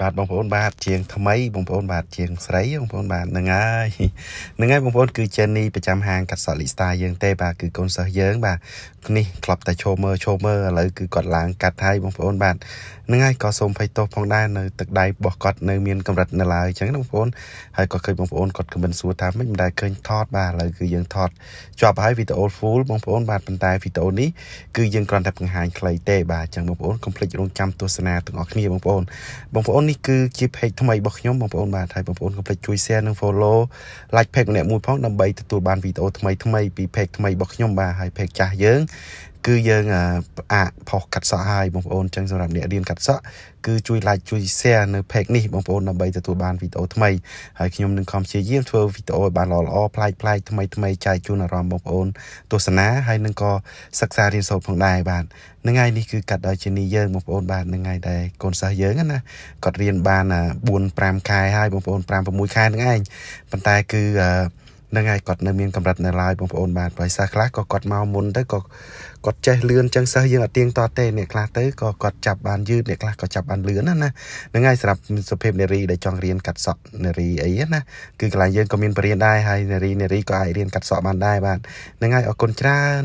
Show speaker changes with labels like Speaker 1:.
Speaker 1: បាទបងប្អូនបាទជាងថ្មីបងប្អូនបាទជាងស្រីបងប្អូនបាទហ្នឹងហើយហ្នឹងហើយបងប្អូនគឺ Jenny ប្រចាំហាងកាត់សក់ Lista យើងទេបាទគឺកូនសិស្សយើងបាទនេះក្លប់តែឈោមើឈោមើឥឡូវគឺគាត់ឡើងកាត់ហើយបងប្អូនបាទហ្នឹងហើយក៏សូមភ័យទោសផងដែរនៅទឹកដៃរបស់គាត់នៅមានកម្រិតនៅឡើយអញ្ចឹងបងប្អូនហើយក៏ឃើញបងប្អូនគាត់ខមមិនសួរថាមិនមិនដែលឃើញថតបាទឥឡូវគឺយើងថតជាប់ហើយវីដេអូ full បងប្អូនបាទប៉ុន្តែវីដេអូនេះគឺយើងគ្រាន់តែបង្ហាញខ្លីទេបាទអញ្ចឹងបងប្អូនកុំភ្លេចរងចាំទស្សនាទាំងអស់គ្នាបងប្អូនបងប្អូននេះគឺជា page ថ្មីរបស់ខ្ញុំបងប្អូនបាទហើយបងប្អូនកុំភ្លេចជួយ share និង follow like page ម្នាក់មួយផងដើម្បីទទួលបានវីដេអូថ្មីថ្មីពី page ថ្មីរបស់ខ្ញុំ បាទហើយ page ចាស់យើងគឺយើងអាផុសកាត់សក់ហើយបងប្អូនចឹងសម្រាប់អ្នករៀនកាត់សក់គឺជួយ like ជួយ share នៅ page នេះបងប្អូនដើម្បីទទួលបានវីដេអូថ្មីហើយខ្ញុំនឹងខំព្យាយាមធ្វើវីដេអូឲ្យបានល្អល្អប្លែកប្លែកថ្មីថ្មីចែកជូនអារម្មណ៍បងប្អូនទស្សនាហើយនឹងក៏សិក្សារៀនសូត្រផងដែរបាទនឹងថ្ងៃនេះគឺកាត់ដោយជានីយើងបងប្អូនបាទនឹងថ្ងៃដែលកូនសិស្សយើងណាគាត់រៀនបាន4 5ខែហើយបងប្អូន5 6ខែហ្នឹងឯងប៉ុន្តែគឺអឺហ្នឹងហើយគាត់នៅមានកម្រិតនៅឡើយបងប្អូនបាទព្រោះសិស្សខ្លះក៏គាត់មកមុនទៅក៏គាត់ចេះលឿនចឹងសិស្សយើងអត់ទៀងទាត់ទេអ្នកខ្លះទៅក៏គាត់ចាប់បានយឺតអ្នកខ្លះក៏ចាប់បានលឿនណាណាហ្នឹងហើយសម្រាប់សុភាពនារីដែលចង់រៀនកាត់សក់នារីអីណាគឺកន្លែងយើងក៏មានបរិញ្ញាដែរហើយនារីនារីក៏អាចរៀនកាត់សក់បានដែរបាទហ្នឹងហើយអរគុណច្រើន